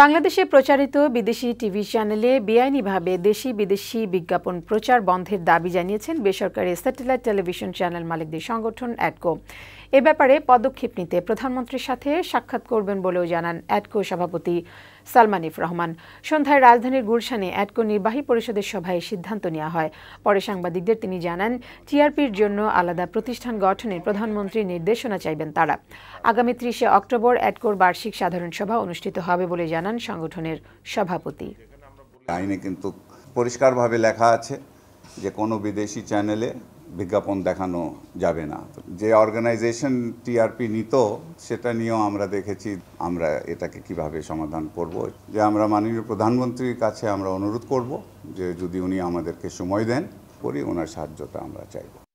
বাংলাদেশে প্রচারিত বিদেশি টিভি চ্যানেলে বেআইনিভাবে দেশি বিদেশি বিজ্ঞাপন প্রচার বন্ধের দাবি জানিয়েছেন বেসরকারি স্যাটেলাইট টেলিভিশন চ্যানেল মালিকদের সংগঠন অ্যাডকো এ ব্যাপারে পদক্ষেপ নিতে প্রধানমন্ত্রীর সাথে সাক্ষাৎ করবেন বলেও জানান অ্যাডকো সভাপতি সালমানিফ রহমান সন্ধ্যায় রাজধানীর গুলশানে অ্যাডকো নির্বাহী পরিষদের সভায় সিদ্ধান্ত নেওয়া হয় পরে সাংবাদিকদের তিনি জানান টিআরপির জন্য আলাদা প্রতিষ্ঠান গঠনে প্রধানমন্ত্রীর নির্দেশনা চাইবেন তারা আগামী ত্রিশে অক্টোবর অ্যাডকোর বার্ষিক সাধারণ সভা অনুষ্ঠিত হবে বলে জানান সংগঠনের সভাপতি আইনে কিন্তু পরিষ্কারভাবে লেখা আছে যে কোনো বিদেশি চ্যানেলে বিজ্ঞাপন দেখানো যাবে না যে অর্গানাইজেশন টিআরপি নিত সেটা নিয়েও আমরা দেখেছি আমরা এটাকে কিভাবে সমাধান করব যে আমরা মাননীয় প্রধানমন্ত্রীর কাছে আমরা অনুরোধ করব যে যদি উনি আমাদেরকে সময় দেন করি ওনার সাহায্যটা আমরা চাইব